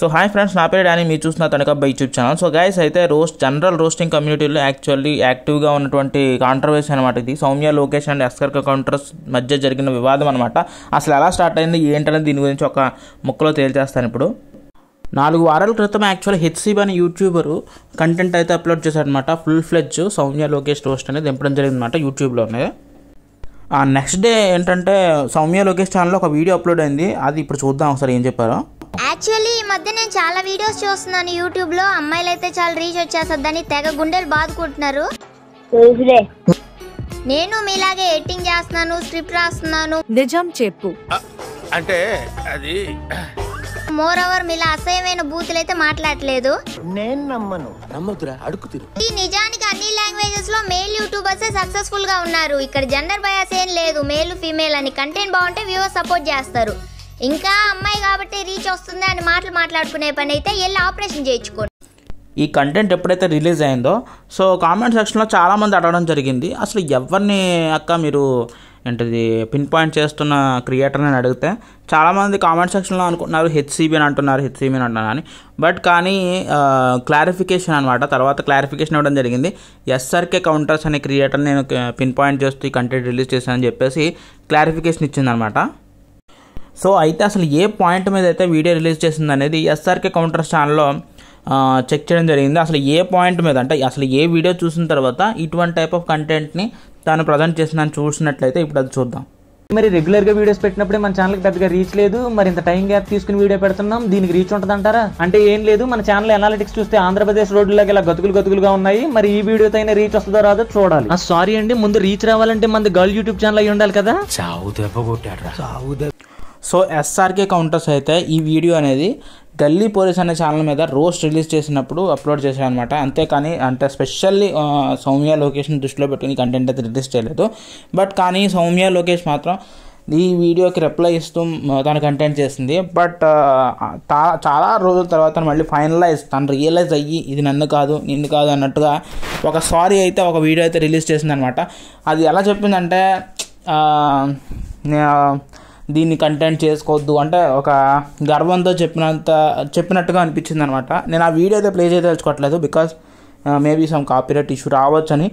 so hi friends నా పేరు Danny మీరు చూసిన తనకబ్బా యూట్యూబ్ ఛానల్ సో గైస్ అయితే రోస్ట్ జనరల్ రోస్టింగ్ కమ్యూనిటీలో యాక్చువల్లీ యాక్టివ్గా ఉన్నటువంటి కాంట్రవర్సీ అనమాట ఇది సౌమ్య లోకేష్ అండ్ అస్కర్ కౌంటర్స్ మధ్య జరిగిన వివాదం అనమాట అసలు ఎలా స్టార్ట్ అయింది ఏంటనేది దీని గురించి ఒక ముక్కలో తేల్చేస్తాను ఇప్పుడు నాలుగు వారాల క్రితం యాక్చువల్ హెచ్సిబ్ అనే యూట్యూబరు కంటెంట్ అయితే అప్లోడ్ చేశారనమాట full fledge Soumya Lokesh roast అనేది దింపడం జరిగిందనమాట యూట్యూబ్లోనే నెక్స్ట్ డే ఏంటంటే సౌమ్య లోకేష్ ఛానల్లో ఒక వీడియో అప్లోడ్ అయింది అది ఇప్పుడు చూద్దాం ఒకసారి ఏం చెప్పారో యాక్చువల్లీ ఈ మధ్య నేను చాలా వీడియోస్ చూస్తున్నాను యూట్యూబ్ లో అమ్మాయిలు అయితే చాలా రీచ్ వచ్చేస్తుందని తెగ గుండెలు బాదుకుంటున్నారు నేను మీలాగే ఎడిటింగ్ చేస్తున్నాను స్క్రిప్ట్ రాస్తున్నాను నిజం చెప్పు అంటే అది మోర్ ఓవర్ మీలా అసహ్యమైన బూతులు అయితే మాట్లాడలేదు నేను నమ్మను నమ్మదురా ఈ నిజానికి అన్ని లాంగ్వేజెస్ లో మేల్ యూట్యూబర్స్ సక్సెస్ఫుల్ గా ఉన్నారు ఇక్కడ జెండర్ బయాస్ ఏం లేదు మేల్ ఫీమేల్ అని కంటెంట్ బాగుంటే వ్యూవర్ సపోర్ట్ చేస్తారు ఇంకా అమ్మాయి కాబట్టి రీచ్ వస్తుంది అని మాటలు మాట్లాడుకునే పని అయితే వెళ్ళి ఆపరేషన్ చేయించుకోండి ఈ కంటెంట్ ఎప్పుడైతే రిలీజ్ అయిందో సో కామెంట్ సెక్షన్లో చాలామంది అడగడం జరిగింది అసలు ఎవరిని అక్క మీరు ఏంటిది పిన్ పాయింట్ చేస్తున్న క్రియేటర్ అని అడిగితే చాలామంది కామెంట్ సెక్షన్లో అనుకుంటున్నారు హెచ్సీబీ అని అంటున్నారు హెచ్సీబీ అని అంటున్నారు అని బట్ కానీ క్లారిఫికేషన్ అనమాట తర్వాత క్లారిఫికేషన్ ఇవ్వడం జరిగింది ఎస్ఆర్కే కౌంటర్స్ అనే క్రియేటర్ నేను పిన్ పాయింట్ చేస్తూ ఈ కంటెంట్ రిలీజ్ చేశానని చెప్పేసి క్లారిఫికేషన్ ఇచ్చిందనమాట సో అయితే అసలు ఏ పాయింట్ మీద అయితే వీడియో రిలీజ్ చేసింది అనేది ఎస్ఆర్కే కౌంటర్ ఛానల్లో చెక్ చేయడం జరిగింది అసలు ఏ పాయింట్ మీద అంటే అసలు ఏ వీడియో చూసిన తర్వాత ఇటువంటి టైప్ ఆఫ్ కంటెంట్ని తాను ప్రజెంట్ చేసిన చూసినట్లయితే ఇప్పుడు అది చూద్దాం మరి రెగ్యులర్గా వీడియోస్ పెట్టినప్పుడే మన ఛానల్కి పెద్దగా రీచ్ లేదు మరి ఇంత టైం గ్యాప్ తీసుకుని వీడియో పెడుతున్నాం దీనికి రీచ్ ఉంటుందంటారా అంటే ఏం లేదు మన ఛానల్ ఎనాలిటిక్స్ చూస్తే ఆంధ్రప్రదేశ్ రోడ్లకి ఇలా గతుకులు గతుకులుగా ఉన్నాయి మరి ఈ వీడియోతో అయినా రీచ్ వస్తుందో రాదో చూడాలి సారీ అండి ముందు రీచ్ రావాలంటే మన గర్ల్ యూట్యూబ్ ఛానల్ అయ్యి ఉండాలి కదా సో ఎస్ఆర్కే కౌంటర్స్ అయితే ఈ వీడియో అనేది గల్లీ పోలీస్ అనే ఛానల్ మీద రోస్ట్ రిలీజ్ చేసినప్పుడు అప్లోడ్ చేశాను అనమాట అంతేకాని అంటే స్పెషల్లీ సౌమ్య లొకేషన్ దృష్టిలో పెట్టుకుని కంటెంట్ అయితే రిలీజ్ చేయలేదు బట్ కానీ సౌమ్య లోకేష్ మాత్రం ఈ వీడియోకి రిప్లై ఇస్తూ తను కంటెంట్ చేసింది బట్ చాలా రోజుల తర్వాత మళ్ళీ ఫైనలైజ్ తను రియలైజ్ అయ్యి ఇది నన్ను కాదు నిన్ను కాదు అన్నట్టుగా ఒక సారీ అయితే ఒక వీడియో అయితే రిలీజ్ చేసింది అనమాట అది ఎలా చెప్పిందంటే దీన్ని కంటెంట్ చేసుకోవద్దు అంటే ఒక గర్వంతో చెప్పినంత చెప్పినట్టుగా అనిపించింది అనమాట నేను ఆ వీడియో అయితే ప్లే చేయదలుచుకోవట్లేదు because maybe some copyright issue రావచ్చని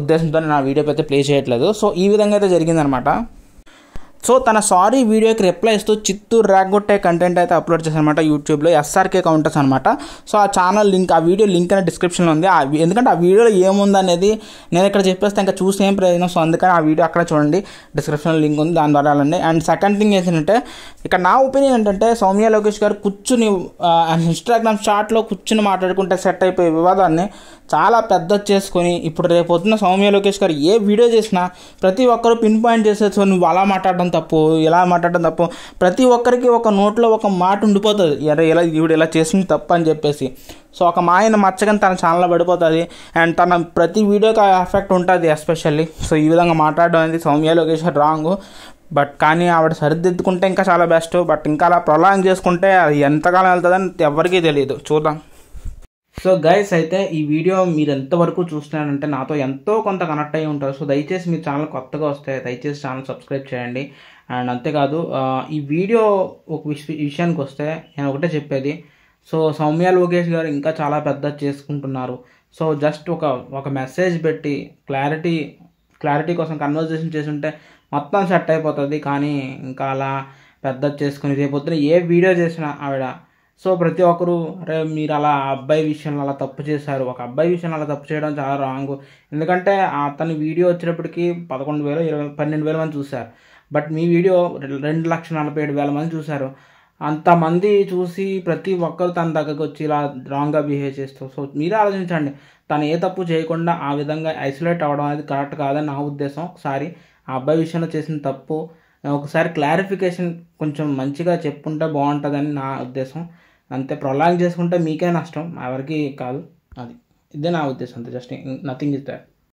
ఉద్దేశంతో నేను ఆ వీడియో అయితే ప్లే చేయట్లేదు సో ఈ విధంగా అయితే జరిగిందనమాట సో తన సారీ వీడియోకి రిప్లై ఇస్తూ చిత్తూరు రాగొట్టే కంటెంట్ అయితే అప్లోడ్ చేశానమాట యూట్యూబ్లో ఎస్ఆర్కే కౌంటర్స్ అనమాట సో ఆ ఛానల్ లింక్ ఆ వీడియో లింక్ అనే డిస్క్రిప్షన్లో ఉంది ఎందుకంటే ఆ వీడియోలో ఏముంది అనేది నేను ఇక్కడ చెప్పేస్తే ఇంకా చూసి ఏం ప్రయోజనం సో అందుకని ఆ వీడియో అక్కడ చూడండి డిస్క్రిప్షన్లో లింక్ ఉంది దాని ద్వారా అండ్ సెకండ్ థింగ్ ఏంటంటే ఇక్కడ నా ఒపీనియన్ ఏంటంటే సౌమ్య లోకేష్ గారు కూర్చుని ఇన్స్టాగ్రామ్ షార్ట్లో కూర్చుని మాట్లాడుకుంటే సెట్ అయిపోయే వివాదాన్ని చాలా పెద్ద చేసుకొని ఇప్పుడు రేపు వస్తున్న సౌమ్య లోకేష్ గారు ఏ వీడియో చేసినా ప్రతి ఒక్కరూ పిన్ పాయింట్ చేసేసుకొని నువ్వు అలా మాట్లాడడం తప్పు ఇలా మాట్లాడడం తప్పు ప్రతి ఒక్కరికి ఒక నోట్లో ఒక మాట ఉండిపోతుంది ఎరే ఇలా ఈవిడ ఇలా చేసింది తప్పు అని చెప్పేసి సో ఒక ఆయన మచ్చగా తన ఛానల్లో పడిపోతుంది అండ్ తన ప్రతి వీడియోకి ఎఫెక్ట్ ఉంటుంది ఎస్పెషల్లీ సో ఈ విధంగా మాట్లాడడం అనేది సౌమ్య లోకేష్ రాంగ్ బట్ కానీ ఆవిడ సరిదిద్దుకుంటే ఇంకా చాలా బెస్ట్ బట్ ఇంకా అలా ప్రొలాంగ్ చేసుకుంటే అది ఎంతకాలం వెళ్తుందని ఎవరికీ తెలియదు చూద్దాం సో గైస్ అయితే ఈ వీడియో మీరు ఎంతవరకు చూస్తున్నారంటే నాతో ఎంతో కొంత కనెక్ట్ అయ్యి ఉంటారు సో దయచేసి మీ ఛానల్ కొత్తగా వస్తే దయచేసి ఛానల్ సబ్స్క్రైబ్ చేయండి అండ్ అంతేకాదు ఈ వీడియో ఒక విషయానికి వస్తే నేను ఒకటే చెప్పేది సో సౌమ్య లోకేష్ గారు ఇంకా చాలా పెద్ద చేసుకుంటున్నారు సో జస్ట్ ఒక ఒక మెసేజ్ పెట్టి క్లారిటీ క్లారిటీ కోసం కన్వర్జేషన్ చేసి ఉంటే మొత్తం సెట్ అయిపోతుంది కానీ ఇంకా అలా పెద్ద చేసుకుని రేపొద్దున ఏ వీడియో చేసినా ఆవిడ సో ప్రతి ఒక్కరు అరే మీరు అలా అబ్బాయి విషయంలో అలా తప్పు చేశారు ఒక అబ్బాయి విషయంలో అలా తప్పు చేయడం చాలా రాంగ్ ఎందుకంటే అతని వీడియో వచ్చినప్పటికీ పదకొండు వేలు ఇరవై పన్నెండు వేల మంది చూశారు బట్ మీ వీడియో రెండు లక్షల నలభై ఏడు వేల మంది చూశారు అంతమంది చూసి ప్రతి ఒక్కరు తన దగ్గరకు వచ్చి ఇలా రాంగ్గా బిహేవ్ చేస్తూ సో మీరే ఆలోచించండి తను ఏ తప్పు చేయకుండా ఆ విధంగా ఐసోలేట్ అవ్వడం అనేది కరెక్ట్ కాదని నా ఉద్దేశం ఒకసారి ఆ అబ్బాయి విషయంలో చేసిన తప్పు ఒకసారి క్లారిఫికేషన్ కొంచెం మంచిగా చెప్పుంటే బాగుంటుందని నా ఉద్దేశం అంతే ప్రొలాంగ్ చేసుకుంటే మీకే నష్టం ఎవరికి కాదు అది ఇదే నా ఉద్దేశం అంతే జస్ట్ నథింగ్ ఇస్ దాట్